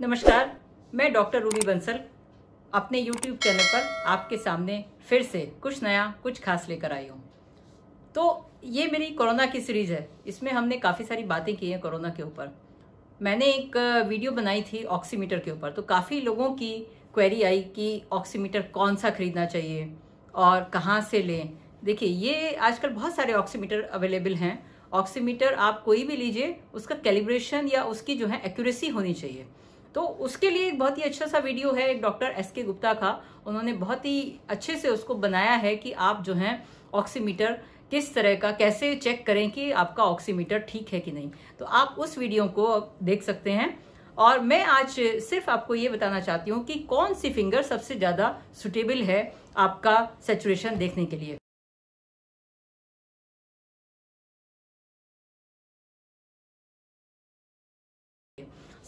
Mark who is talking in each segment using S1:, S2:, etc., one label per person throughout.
S1: नमस्कार मैं doctor Ruby Bansal अपने यूट्यूब चैनल पर आपके सामने फिर से कुछ नया कुछ खास लेकर आई हूँ तो ये मेरी कोरोना की सीरीज़ है इसमें हमने काफ़ी सारी बातें की हैं कोरोना के ऊपर मैंने एक वीडियो बनाई थी ऑक्सीमीटर के ऊपर तो काफ़ी लोगों की क्वेरी आई कि ऑक्सीमीटर कौन सा ख़रीदना चाहिए और कहाँ से लें देखिए ये आजकल बहुत सारे ऑक्सीमीटर अवेलेबल हैं ऑक्सीमीटर आप कोई भी लीजिए उसका कैलिब्रेशन या उसकी जो है एक्यूरेसी होनी चाहिए तो उसके लिए एक बहुत ही अच्छा सा वीडियो है एक डॉक्टर एस के गुप्ता का उन्होंने बहुत ही अच्छे से उसको बनाया है कि आप जो हैं ऑक्सीमीटर किस तरह का कैसे चेक करें कि आपका ऑक्सीमीटर ठीक है कि नहीं तो आप उस वीडियो को देख सकते हैं और मैं आज सिर्फ आपको ये बताना चाहती हूँ कि कौन सी फिंगर सबसे ज़्यादा सुटेबल है आपका सेचुरेशन देखने के लिए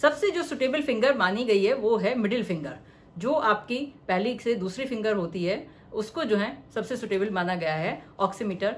S1: सबसे जो सुटेबल फिंगर मानी गई है वो है मिडिल फिंगर जो आपकी पहली से दूसरी फिंगर होती है उसको जो है सबसे सुटेबल माना गया है ऑक्सीमीटर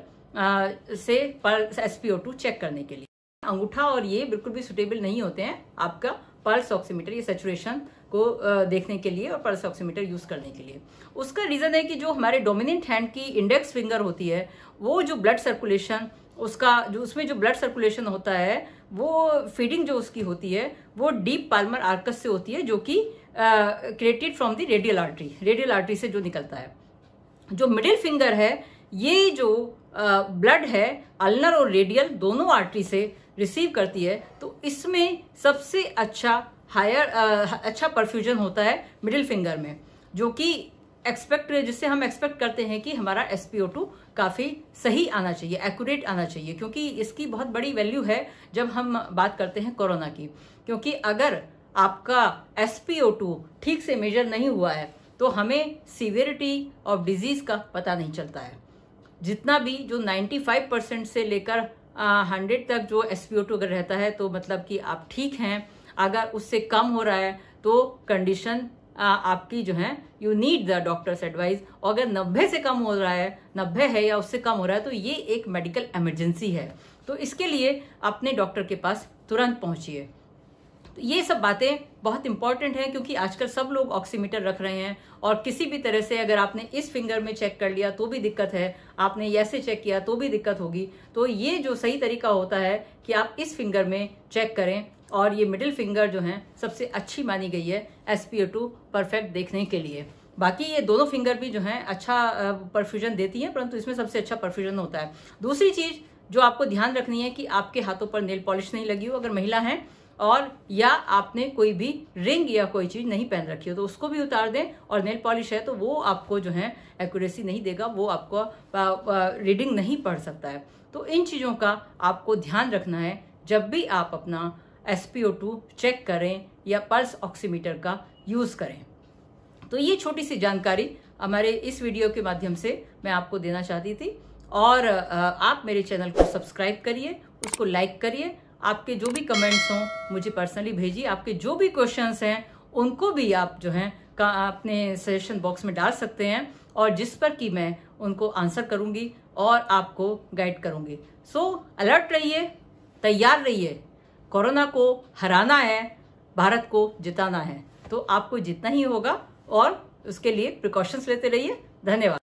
S1: से पल्स एस चेक करने के लिए अंगूठा और ये बिल्कुल भी सुटेबल नहीं होते हैं आपका पल्स ऑक्सीमीटर ये सेचुरेशन को देखने के लिए और पल्स ऑक्सीमीटर यूज करने के लिए उसका रीजन है कि जो हमारे डोमिनेंट हैंड की इंडेक्स फिंगर होती है वो जो ब्लड सर्कुलेशन उसका जो उसमें जो ब्लड सर्कुलेशन होता है वो फीडिंग जो उसकी होती है वो डीप पाल्मर आर्कस से होती है जो कि created from the radial artery radial artery से जो निकलता है जो मिडिल फिंगर है ये जो ब्लड uh, है अल्नर और रेडियल दोनों आर्टरी से रिसीव करती है तो इसमें सबसे अच्छा हायर uh, अच्छा परफ्यूजन होता है मिडिल फिंगर में जो कि एक्सपेक्ट जिससे हम एक्सपेक्ट करते हैं कि हमारा एस काफ़ी सही आना चाहिए एक्यूरेट आना चाहिए क्योंकि इसकी बहुत बड़ी वैल्यू है जब हम बात करते हैं कोरोना की क्योंकि अगर आपका एस ठीक से मेजर नहीं हुआ है तो हमें सीवियरिटी ऑफ डिजीज़ का पता नहीं चलता है जितना भी जो 95 परसेंट से लेकर हंड्रेड तक जो एस अगर रहता है तो मतलब कि आप ठीक हैं अगर उससे कम हो रहा है तो कंडीशन आपकी जो है you need the doctor's advice और अगर नब्बे से कम हो रहा है नब्बे है या उससे कम हो रहा है तो ये एक मेडिकल इमरजेंसी है तो इसके लिए अपने डॉक्टर के पास तुरंत पहुंचिए तो ये सब बातें बहुत इंपॉर्टेंट हैं क्योंकि आजकल सब लोग ऑक्सीमीटर रख रहे हैं और किसी भी तरह से अगर आपने इस फिंगर में चेक कर लिया तो भी दिक्कत है आपने ऐसे चेक किया तो भी दिक्कत होगी तो ये जो सही तरीका होता है कि आप इस फिंगर में चेक करें और ये मिडिल फिंगर जो है सबसे अच्छी मानी गई है एस परफेक्ट देखने के लिए बाकी ये दोनों फिंगर भी जो है अच्छा परफ्यूजन देती है परंतु इसमें सबसे अच्छा परफ्यूजन होता है दूसरी चीज़ जो आपको ध्यान रखनी है कि आपके हाथों पर नेल पॉलिश नहीं लगी हो अगर महिला हैं और या आपने कोई भी रिंग या कोई चीज़ नहीं पहन रखी हो तो उसको भी उतार दें और नेल पॉलिश है तो वो आपको जो है एक्यूरेसी नहीं देगा वो आपको रीडिंग नहीं पढ़ सकता है तो इन चीज़ों का आपको ध्यान रखना है जब भी आप अपना एस चेक करें या पल्स ऑक्सीमीटर का यूज़ करें तो ये छोटी सी जानकारी हमारे इस वीडियो के माध्यम से मैं आपको देना चाहती थी और आप मेरे चैनल को सब्सक्राइब करिए उसको लाइक करिए आपके जो भी कमेंट्स हों मुझे पर्सनली भेजिए आपके जो भी क्वेश्चंस हैं उनको भी आप जो हैं का आपने सजेशन बॉक्स में डाल सकते हैं और जिस पर कि मैं उनको आंसर करूंगी और आपको गाइड करूंगी सो so, अलर्ट रहिए तैयार रहिए कोरोना को हराना है भारत को जिताना है तो आपको जितना ही होगा और उसके लिए प्रिकॉशंस लेते रहिए धन्यवाद